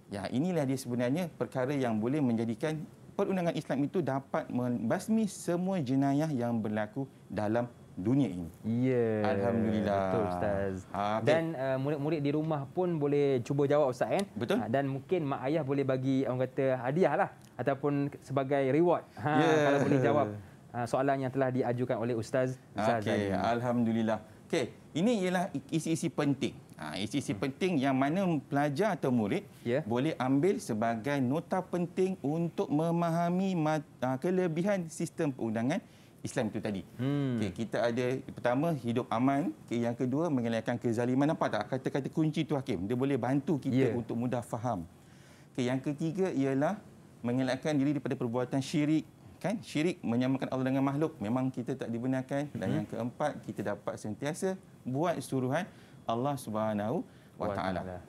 S4: Ya, inilah dia sebenarnya perkara yang boleh menjadikan perundangan Islam itu dapat membasmi semua jenayah yang berlaku dalam dunia ini. Ya.
S2: Alhamdulillah. Betul ustaz.
S4: Ha, ah,
S8: okay. Dan
S2: uh, murid-murid di rumah pun boleh cuba jawab ustaz kan? Betul. Uh, dan mungkin mak ayah boleh bagi orang kata hadiah lah ataupun sebagai reward. Ha yeah. kalau boleh jawab uh, soalan yang telah
S4: diajukan oleh ustaz Zazali. Okey, alhamdulillah. Okey, ini ialah isi-isi penting. Ha, isi-isi hmm. penting yang mana pelajar atau murid yeah. boleh ambil sebagai nota penting untuk memahami kelebihan sistem perundangan Islam itu tadi. Hmm. Okay, kita ada pertama hidup aman, okay, yang kedua mengelakkan kezaliman apa tak? Kata-kata kunci tu hakim. Dia boleh bantu kita yeah. untuk mudah faham. Okay, yang ketiga ialah mengelakkan diri daripada perbuatan syirik. Kan? Syirik menyamakan Allah dengan makhluk memang kita tak dibenarkan. Hmm. Dan yang keempat kita dapat sentiasa buat suruhan Allah Subhanahu wa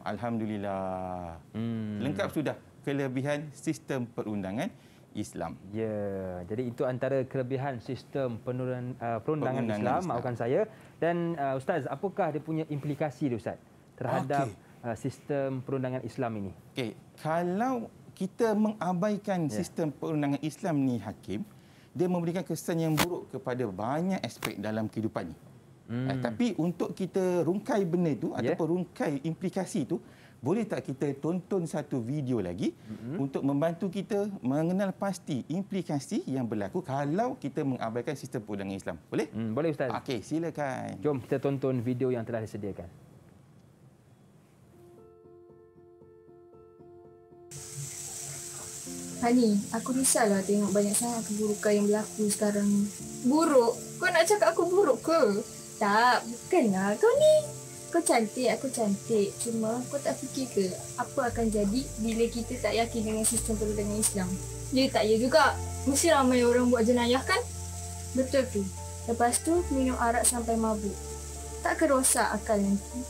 S4: Alhamdulillah. Hmm. Lengkap sudah kelebihan sistem perundangan. Islam. Ya, jadi itu antara kelebihan sistem
S2: penurunan uh, perundangan Islam, Islam maafkan saya dan uh, ustaz apakah dia punya implikasi dia ustaz terhadap okay. uh,
S4: sistem perundangan Islam ini? Okey, kalau kita mengabaikan yeah. sistem perundangan Islam ni hakim, dia memberikan kesan yang buruk kepada banyak aspek dalam kehidupan Hmm. Uh, tapi untuk kita rungkai benda tu yeah. ataupun rungkai implikasi itu boleh tak kita tonton satu video lagi
S8: mm-hmm. untuk
S4: membantu kita mengenal pasti implikasi yang berlaku kalau kita mengabaikan sistem perundangan Islam. Boleh? Mm, boleh Ustaz. Okey, silakan. Jom kita tonton video yang telah disediakan.
S3: Hani, aku risaulah tengok banyak sangat keburukan yang berlaku sekarang. Buruk? Kau nak cakap aku buruk ke? Tak, bukanlah. Kau ni kau cantik, aku cantik. Cuma kau tak fikir ke apa akan jadi bila kita tak yakin dengan sistem perundangan Islam? Dia ya tak ya juga. Mesti ramai orang buat jenayah kan? Betul tu. Lepas tu, minum arak sampai mabuk. Tak kerosak akal nanti.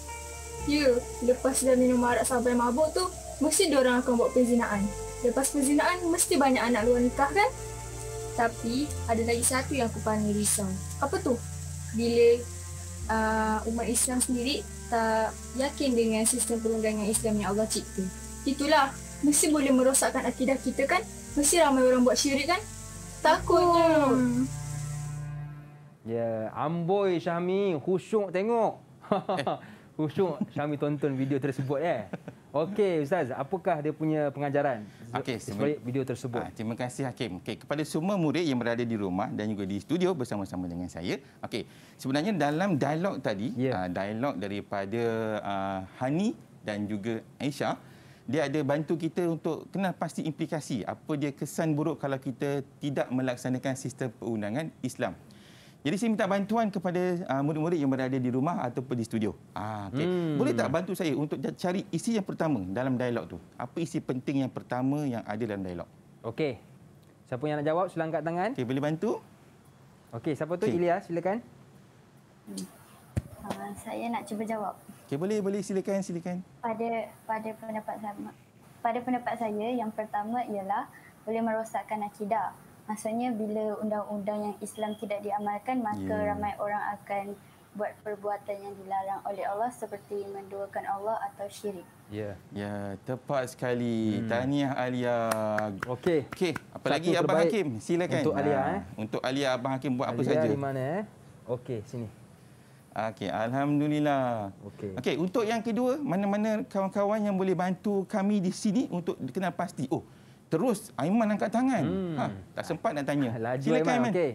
S3: Ya, lepas dah minum arak sampai mabuk tu, mesti orang akan buat perzinaan. Lepas perzinaan, mesti banyak anak luar nikah kan? Tapi, ada lagi satu yang aku paling risau. Apa tu? Bila uh, umat Islam sendiri tak yakin dengan sistem perundangan Islam yang Allah cipta. Itulah mesti boleh merosakkan akidah kita kan? Mesti ramai orang buat syirik kan? Takutnya. Hmm.
S2: Ya, yeah. amboi Syami, khusyuk tengok. Eh. khusyuk Syami tonton video tersebut eh. Okey, Ustaz, apakah dia punya pengajaran okay,
S4: sebalik video tersebut? Ha, terima kasih, Hakim. Okay, kepada semua murid yang berada di rumah dan juga di studio bersama-sama dengan saya. Okey, sebenarnya dalam dialog tadi, yeah. Ya. uh, dialog daripada uh, Hani dan juga Aisyah, dia ada bantu kita untuk kenal pasti implikasi apa dia kesan buruk kalau kita tidak melaksanakan sistem perundangan Islam. Jadi saya minta bantuan kepada uh, murid-murid yang berada di rumah ataupun di studio. Ah, okay. hmm. Boleh tak bantu saya untuk cari isi yang pertama dalam dialog tu? Apa isi penting yang pertama yang ada dalam dialog? Okey. Siapa yang nak jawab, sila angkat tangan. Okay, boleh bantu? Okey, siapa tu? Okay. Ilya, silakan.
S6: Uh, saya nak cuba jawab.
S4: Okey, boleh, boleh. Silakan, silakan.
S6: Pada pada pendapat saya, pada pendapat saya yang pertama ialah boleh merosakkan akidah. Maksudnya bila undang-undang yang Islam tidak diamalkan maka yeah. ramai orang akan buat perbuatan yang dilarang oleh Allah seperti menduakan Allah atau syirik.
S4: Ya. Yeah. Ya, yeah, tepat sekali. Hmm. Tahniah Alia. Okey. Okey, apa Satu lagi Abang Hakim? Silakan. Untuk Alia ah, eh. Untuk Alia Abang Hakim buat Alia apa saja? Di mana eh? Okey, sini. Okey, alhamdulillah. Okey. Okey, untuk yang kedua, mana-mana kawan-kawan yang boleh bantu kami di sini untuk kenal pasti. Oh, terus Aiman angkat tangan. Hmm. Ha, tak sempat nak tanya. Laju Silakan Aiman. Okey.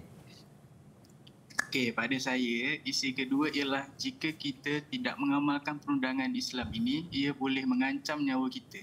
S1: Okay, pada saya, isi kedua ialah jika kita tidak mengamalkan perundangan Islam ini, ia boleh mengancam nyawa kita.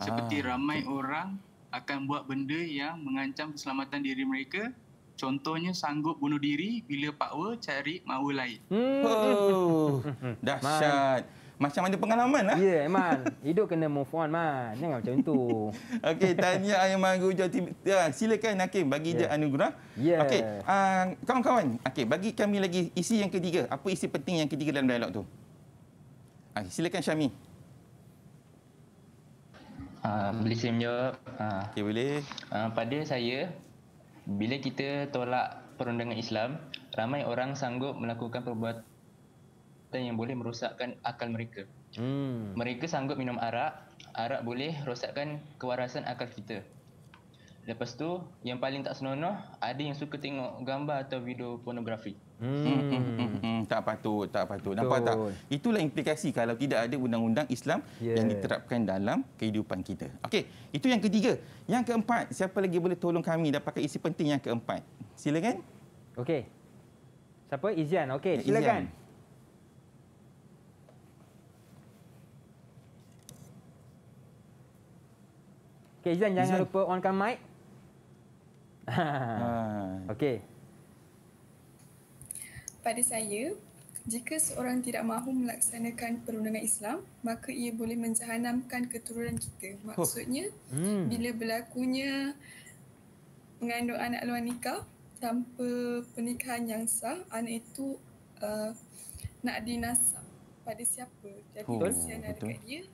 S1: Seperti ah. ramai orang akan buat benda yang mengancam keselamatan diri mereka. Contohnya sanggup bunuh diri bila pakwa cari mawa lain.
S4: Hmm. Oh, dahsyat. Man. Macam mana pengalaman lah. Ya, yeah, Man. Hidup kena move on, Man. Jangan macam itu. Okey, tanya Ayah Man Gujo. Ya, silakan, Hakim, bagi yeah. dia ya. anugerah. Ya. Yeah. Okey, uh, kawan-kawan. Okey, bagi kami lagi isi yang ketiga. Apa isi penting yang ketiga dalam dialog tu? Uh, silakan, Syami.
S7: Uh, boleh saya menjawab? Uh,
S2: Okey, boleh. Uh, pada saya, bila kita tolak perundangan Islam, ramai orang sanggup melakukan perbuatan perbuatan yang boleh merosakkan akal mereka. Hmm. Mereka sanggup minum arak, arak boleh rosakkan kewarasan akal kita.
S4: Lepas tu, yang paling tak senonoh, ada yang suka tengok gambar atau video pornografi. Hmm. hmm, hmm, hmm tak patut, tak patut. Betul. Nampak tak? Itulah implikasi kalau tidak ada undang-undang Islam yeah. yang diterapkan dalam kehidupan kita. Okey, itu yang ketiga. Yang keempat, siapa lagi boleh tolong kami dapatkan isi penting yang keempat? Silakan. Okey. Siapa? Izian. Okey, silakan. Izian.
S2: Okey, Izan, jangan Izan. lupa onkan mic. Ah. Okey.
S5: Pada saya, jika seorang tidak mahu melaksanakan perundangan Islam, maka ia boleh menjahanamkan keturunan kita. Maksudnya, oh. hmm. bila berlakunya mengandung anak luar nikah tanpa pernikahan yang sah, anak itu uh, nak dinasak pada siapa. Jadi, oh. kesian ada dekat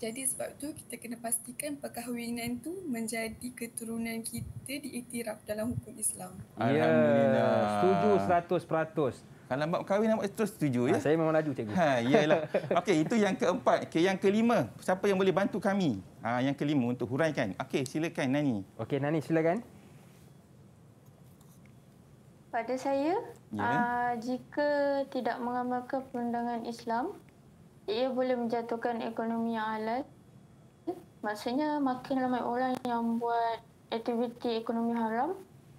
S5: jadi sebab tu kita kena pastikan perkahwinan tu menjadi keturunan kita diiktiraf dalam hukum Islam.
S2: Alhamdulillah. Ya, setuju
S4: 100%. Kalau nak kahwin nak terus setuju ya. Ah, saya memang laju cikgu. Ha iyalah. Okey itu yang keempat. Okey yang kelima. Siapa yang boleh bantu kami? Ha yang kelima untuk huraikan. Okey silakan Nani. Okey Nani silakan.
S3: Pada saya, ya. aa, ah, jika tidak mengamalkan perundangan Islam, ia boleh menjatuhkan ekonomi halal maksudnya makin ramai orang yang buat aktiviti ekonomi haram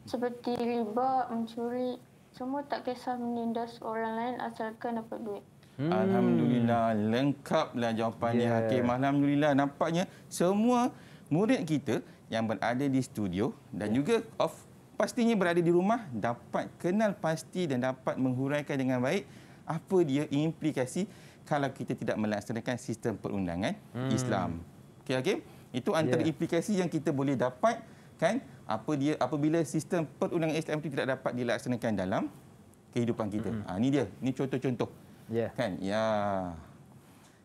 S3: seperti riba, mencuri semua tak kisah menindas orang lain asalkan dapat duit
S8: hmm. Alhamdulillah
S4: lengkaplah jawapan yeah. ni Hakim Alhamdulillah nampaknya semua murid kita yang berada di studio dan yeah. juga of pastinya berada di rumah dapat kenal pasti dan dapat menghuraikan dengan baik apa dia implikasi kalau kita tidak melaksanakan sistem perundangan hmm. Islam. Okey okey. Itu antara yeah. implikasi yang kita boleh dapat kan apa dia apabila sistem perundangan Islam itu tidak dapat dilaksanakan dalam kehidupan kita. Mm-hmm. Ha ni dia. Ni contoh-contoh. Ya. Yeah. Kan? Ya.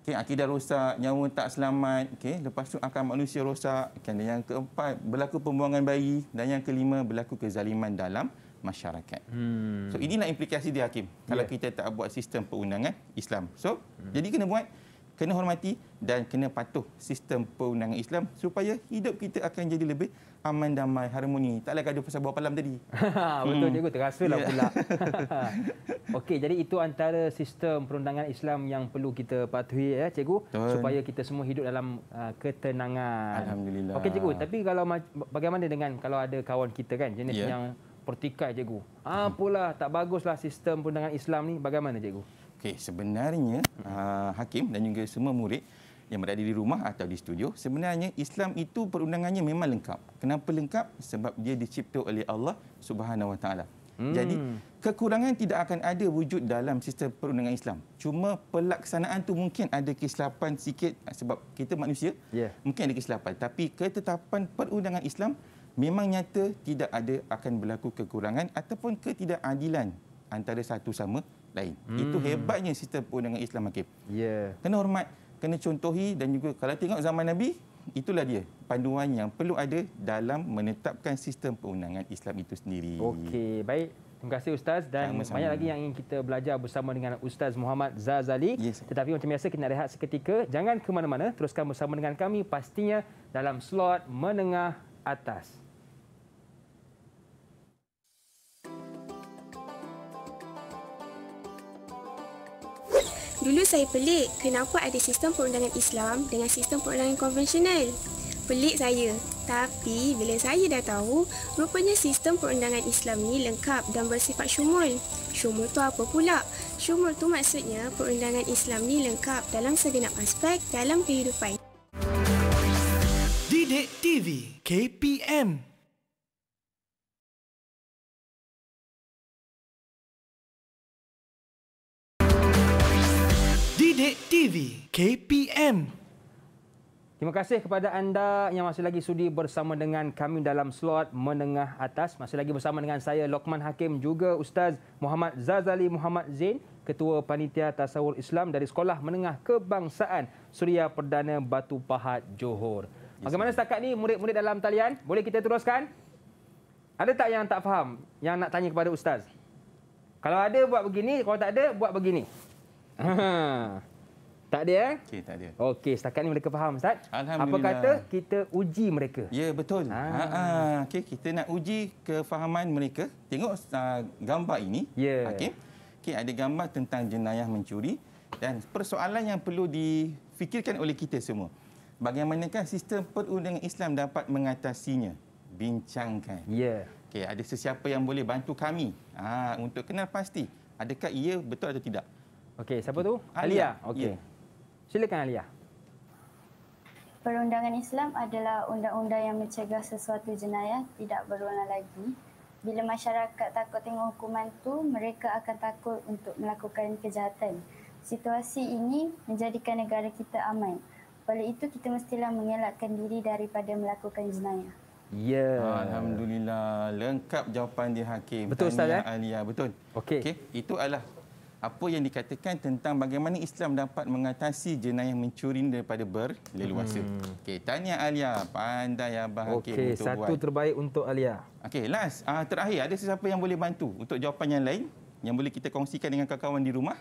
S4: Okey akidah rosak, nyawa tak selamat, okey. Lepas tu akan manusia rosak. Kan yang keempat berlaku pembuangan bayi dan yang kelima berlaku kezaliman dalam masyarakat.
S8: Hmm. So
S4: inilah implikasi dia hakim kalau yeah. kita tak buat sistem perundangan Islam. So hmm. jadi kena buat kena hormati dan kena patuh sistem perundangan Islam supaya hidup kita akan jadi lebih aman damai harmoni. Taklah gaduh pasal buah palam tadi.
S8: Betul hmm.
S4: cikgu terasalah yeah. pula.
S2: Okey jadi itu antara sistem perundangan Islam yang perlu kita patuhi ya cikgu Tuan. supaya kita semua hidup dalam uh, ketenangan. Alhamdulillah. Okey cikgu tapi kalau bagaimana dengan kalau ada kawan kita kan jenis yeah. yang pertikai cikgu. Hmm.
S4: Apalah tak baguslah sistem pendangan Islam ni bagaimana cikgu? Okey, sebenarnya uh, hakim dan juga semua murid yang berada di rumah atau di studio, sebenarnya Islam itu perundangannya memang lengkap. Kenapa lengkap? Sebab dia dicipta oleh Allah Subhanahu Wa Taala. Hmm. Jadi kekurangan tidak akan ada wujud dalam sistem perundangan Islam. Cuma pelaksanaan tu mungkin ada kesilapan sikit ah, sebab kita manusia. Yeah. Mungkin ada kesilapan, tapi ketetapan perundangan Islam memang nyata tidak ada akan berlaku kekurangan ataupun ketidakadilan antara satu sama lain. Hmm. Itu hebatnya sistem perundangan Islam Hakim. Yeah. Kena hormat, kena contohi dan juga kalau tengok zaman Nabi, itulah dia panduan yang perlu ada dalam menetapkan sistem perundangan Islam itu sendiri. Okey, baik.
S2: Terima kasih Ustaz dan Sama-sama. banyak lagi yang ingin kita belajar bersama dengan Ustaz Muhammad Zazali. Yes. Tetapi untuk biasa kita nak rehat seketika. Jangan ke mana-mana, teruskan bersama dengan kami pastinya dalam slot menengah atas.
S3: Dulu saya pelik kenapa ada sistem perundangan Islam dengan sistem perundangan konvensional. Pelik saya. Tapi bila saya dah tahu, rupanya sistem perundangan Islam ni lengkap dan bersifat syumul. Syumul tu apa pula? Syumul tu maksudnya perundangan Islam ni lengkap dalam segenap aspek dalam kehidupan.
S1: Didik TV KPM
S2: Sidik TV KPM. Terima kasih kepada anda yang masih lagi sudi bersama dengan kami dalam slot menengah atas. Masih lagi bersama dengan saya Lokman Hakim juga Ustaz Muhammad Zazali Muhammad Zain, Ketua Panitia Tasawur Islam dari Sekolah Menengah Kebangsaan Suria Perdana Batu Pahat Johor. Bagaimana setakat ni murid-murid dalam talian? Boleh kita teruskan? Ada tak yang tak faham yang nak tanya kepada Ustaz? Kalau ada buat begini, kalau tak ada buat begini. Ha. Tak ada eh? Okey, tak ada. Okey, setakat ni mereka faham ustaz. Apa kata
S4: kita uji mereka? Ya, betul. Ah. Ha. ha. Okey, kita nak uji kefahaman mereka. Tengok uh, gambar ini. Ya. Okey. Okey, ada gambar tentang jenayah mencuri dan persoalan yang perlu difikirkan oleh kita semua. Bagaimanakah sistem perundangan Islam dapat mengatasinya? Bincangkan. Ya. Okey, ada sesiapa yang boleh bantu kami? Ha, untuk kenal pasti adakah ia betul atau tidak? Okey, siapa tu? Alia. Ya. Okey. Yeah. Silakan Alia.
S6: Perundangan Islam adalah undang-undang yang mencegah sesuatu jenayah tidak berulang lagi. Bila masyarakat takut tengok hukuman tu, mereka akan takut untuk melakukan kejahatan. Situasi ini menjadikan negara kita aman. Oleh itu kita mestilah mengelakkan diri daripada melakukan jenayah.
S4: Ya. Yeah. Alhamdulillah lengkap jawapan di hakim. Betul Tanya ustaz. Eh? Alia. Betul. Okey. Okay. Itu adalah apa yang dikatakan tentang bagaimana Islam dapat mengatasi jenayah mencuri daripada berleluasa. Hmm. Okey, tanya Alia, pandai abang okay, Hakim untuk satu Okey, satu
S2: terbaik untuk Alia.
S4: Okey, last, uh, terakhir ada sesiapa yang boleh bantu untuk jawapan yang lain yang boleh kita kongsikan dengan kawan-kawan di rumah?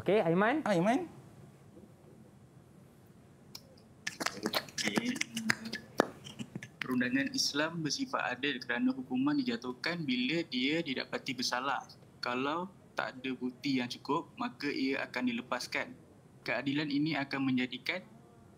S4: Okey, Aiman. Aiman.
S1: Perundangan Islam bersifat adil kerana hukuman dijatuhkan bila dia didapati bersalah. Kalau tak ada bukti yang cukup, maka ia akan dilepaskan. Keadilan ini akan menjadikan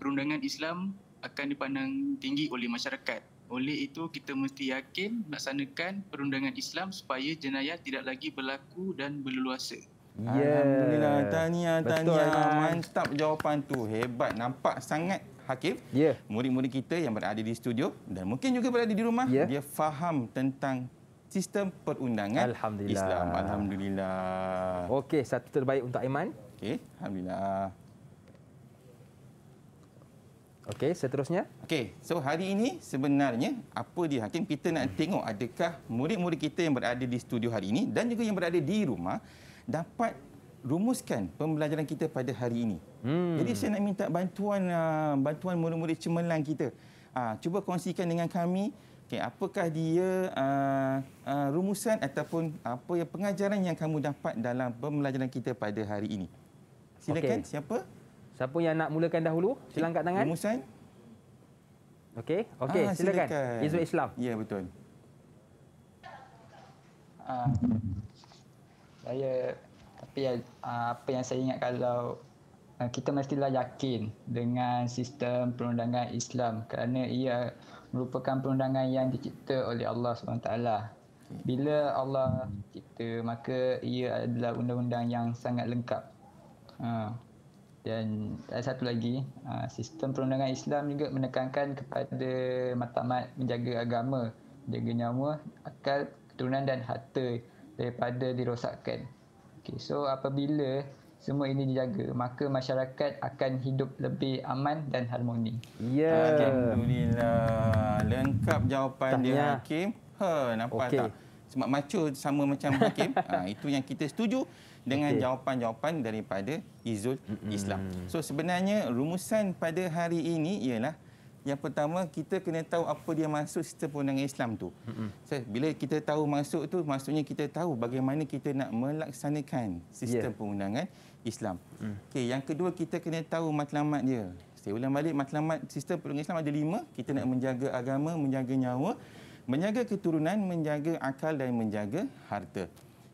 S1: perundangan Islam akan dipandang tinggi oleh masyarakat. Oleh itu, kita mesti yakin melaksanakan perundangan Islam supaya jenayah tidak lagi berlaku dan berleluasa.
S8: Yeah. Alhamdulillah. Tahniah, tahniah. Lah.
S1: Mantap
S4: jawapan tu. Hebat. Nampak sangat Hakim. Yeah. Murid-murid kita yang berada di studio dan mungkin juga berada di rumah, yeah. dia faham tentang sistem perundangan Alhamdulillah. Islam.
S2: Alhamdulillah. Okey, satu
S4: terbaik untuk Aiman. Okey, Alhamdulillah. Okey, seterusnya. Okey, so hari ini sebenarnya apa dia hakim kita nak tengok adakah murid-murid kita yang berada di studio hari ini dan juga yang berada di rumah dapat rumuskan pembelajaran kita pada hari ini. Hmm. Jadi saya nak minta bantuan ah, bantuan murid-murid cemerlang kita. Uh, cuba kongsikan dengan kami Okay, apakah dia uh, uh, rumusan ataupun apa yang pengajaran yang kamu dapat dalam pembelajaran kita pada hari ini? Silakan okay. siapa?
S2: Siapa yang nak mulakan dahulu? Sila angkat tangan. Rumusan?
S4: Okey. Okey,
S2: ah, silakan. silakan. Izu
S4: Islam. Ya, betul.
S7: Ah. Saya tapi ah, apa yang saya ingat kalau kita mestilah yakin dengan sistem perundangan Islam kerana ia merupakan perundangan yang dicipta oleh Allah SWT. Bila Allah cipta, maka ia adalah undang-undang yang sangat lengkap. Ha. Dan ada satu lagi, ha, sistem perundangan Islam juga menekankan kepada matlamat menjaga agama, menjaga nyawa, akal, keturunan dan harta daripada dirosakkan. Okay, so apabila semua ini dijaga maka masyarakat akan hidup lebih aman dan harmoni. Ya. Yeah. Alhamdulillah.
S4: Lengkap jawapan Tahniah. dia ya. Hakim. Ha nampak okay. tak? Sebab macho sama macam Hakim. ha, itu yang kita setuju dengan okay. jawapan-jawapan daripada Izul Islam. So sebenarnya rumusan pada hari ini ialah yang pertama kita kena tahu apa dia maksud setiap perundangan Islam tu. So, bila kita tahu maksud tu maksudnya kita tahu bagaimana kita nak melaksanakan sistem yeah. Ya. perundangan Islam. Hmm. Okey, yang kedua kita kena tahu matlamat dia. Saya ulang balik matlamat sistem perlindungan Islam ada lima. Kita hmm. nak menjaga agama, menjaga nyawa, menjaga keturunan, menjaga akal dan menjaga harta.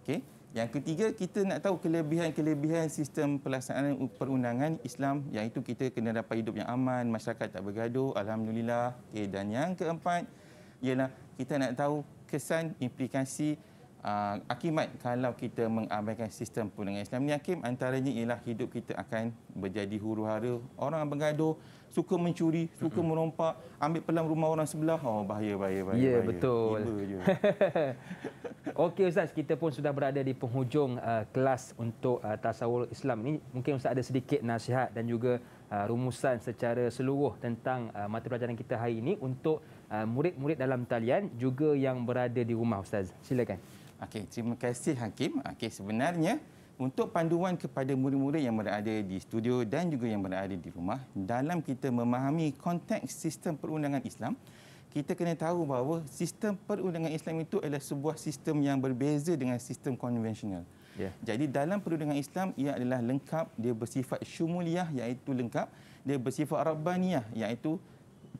S4: Okey. Yang ketiga kita nak tahu kelebihan-kelebihan sistem pelaksanaan perundangan Islam iaitu kita kena dapat hidup yang aman, masyarakat tak bergaduh, alhamdulillah. Okey, dan yang keempat ialah kita nak tahu kesan implikasi uh, akibat kalau kita mengabaikan sistem perundangan Islam ni hakim antaranya ialah hidup kita akan menjadi huru-hara orang bergaduh suka mencuri suka merompak ambil pelang rumah orang sebelah oh bahaya bahaya bahaya ya yeah, betul okey ustaz kita
S2: pun sudah berada di penghujung uh, kelas untuk uh, ah, tasawuf Islam Ini mungkin ustaz ada sedikit nasihat dan juga uh, rumusan secara seluruh tentang uh, mata pelajaran kita hari ini untuk
S4: Uh, murid-murid dalam talian juga yang berada di rumah ustaz silakan Okey, terima kasih Hakim. Okey, sebenarnya untuk panduan kepada murid-murid yang berada di studio dan juga yang berada di rumah dalam kita memahami konteks sistem perundangan Islam, kita kena tahu bahawa sistem perundangan Islam itu adalah sebuah sistem yang berbeza dengan sistem konvensional. Yeah. Jadi dalam perundangan Islam ia adalah lengkap, dia bersifat syumuliyah iaitu lengkap, dia bersifat rabbaniyah iaitu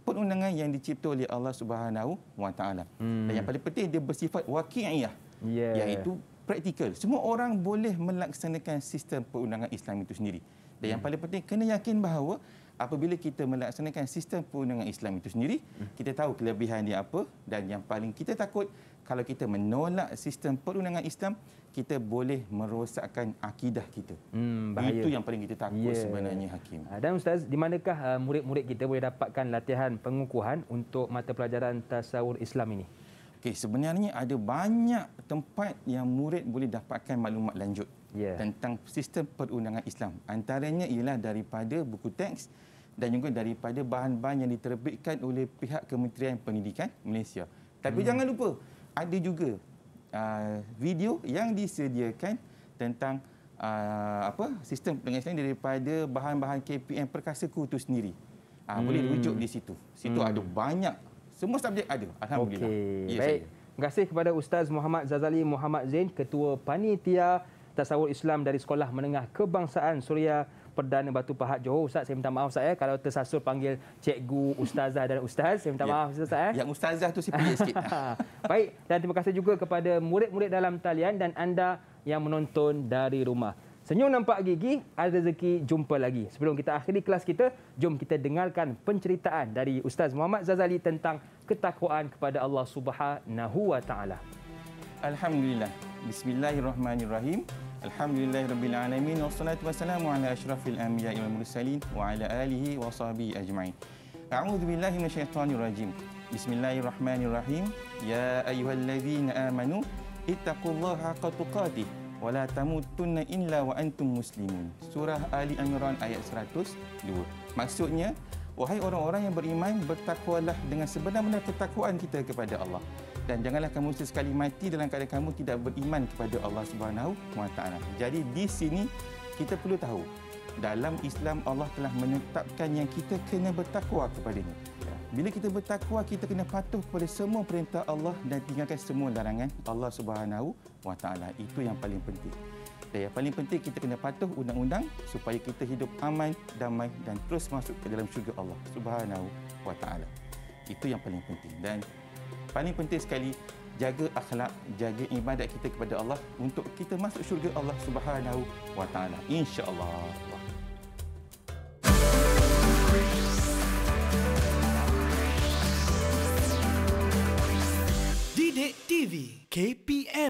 S4: perundangan yang dicipta oleh Allah Subhanahu wa taala. Hmm. Dan yang paling penting dia bersifat waqi'iyah yeah. iaitu praktikal. Semua orang boleh melaksanakan sistem perundangan Islam itu sendiri. Dan yang hmm. paling penting, kena yakin bahawa apabila kita melaksanakan sistem perundangan Islam itu sendiri, hmm. kita tahu kelebihan dia apa dan yang paling kita takut, kalau kita menolak sistem perundangan Islam, kita boleh merosakkan akidah kita.
S8: Hmm, itu yang
S4: paling kita takut yeah. sebenarnya, Hakim. Ah, dan
S2: Ustaz, di manakah ah, murid-murid kita boleh dapatkan latihan pengukuhan untuk mata
S4: pelajaran tasawur Islam ini? Okey, sebenarnya ada banyak tempat yang murid boleh dapatkan maklumat lanjut yeah. tentang sistem perundangan Islam. Antaranya ialah daripada buku teks dan juga daripada bahan-bahan yang diterbitkan oleh pihak Kementerian Pendidikan Malaysia. Tapi hmm. jangan lupa, ada juga uh, video yang disediakan tentang uh, apa sistem perundangan Islam daripada bahan-bahan KPM Perkasa Kutu sendiri.
S7: Uh, hmm. Boleh rujuk di situ. Situ hmm. ada
S4: banyak semua subjek ada. Alhamdulillah. Okay. Ya, Baik. Saya. Terima kasih kepada Ustaz Muhammad Zazali Muhammad Zain,
S2: Ketua Panitia Tasawur Islam dari Sekolah Menengah Kebangsaan Suria Perdana Batu Pahat Johor. Ustaz, saya minta maaf saya Kalau tersasul panggil cikgu, ustazah dan ustaz. Saya minta ya. maaf Ustaz. Eh. Yang ustazah tu saya pilih sikit. Baik. Dan terima kasih juga kepada murid-murid dalam talian dan anda yang menonton dari rumah. Senyum nampak gigi, ada rezeki jumpa lagi. Sebelum kita akhiri kelas kita, jom kita dengarkan penceritaan dari Ustaz Muhammad Zazali tentang
S4: ketakwaan kepada Allah Subhanahu wa taala. Alhamdulillah. Bismillahirrahmanirrahim. Alhamdulillahirabbil alamin wassalatu wassalamu ala asyrafil anbiya'i wal mursalin wa ala alihi wa ajma'in. A'udzu billahi minasyaitonir rajim. Bismillahirrahmanirrahim. Ya ayyuhalladzina amanu ittaqullaha haqqa tuqatih wala tamutunna illa wa antum muslimun. Surah Ali Imran ayat 102. Maksudnya, wahai orang-orang yang beriman, bertakwalah dengan sebenar-benar ketakwaan kita kepada Allah. Dan janganlah kamu sesekali mati dalam keadaan kamu tidak beriman kepada Allah Subhanahu wa taala. Jadi di sini kita perlu tahu dalam Islam Allah telah menetapkan yang kita kena bertakwa kepadanya. Bila kita bertakwa, kita kena patuh kepada semua perintah Allah dan tinggalkan semua larangan Allah Subhanahu SWT. Itu yang paling penting. Dan yang paling penting kita kena patuh undang-undang supaya kita hidup aman, damai dan terus masuk ke dalam syurga Allah Subhanahu SWT. Itu yang paling penting. Dan paling penting sekali, jaga akhlak, jaga ibadat kita kepada Allah untuk kita masuk syurga Allah Subhanahu SWT. InsyaAllah.
S1: KPM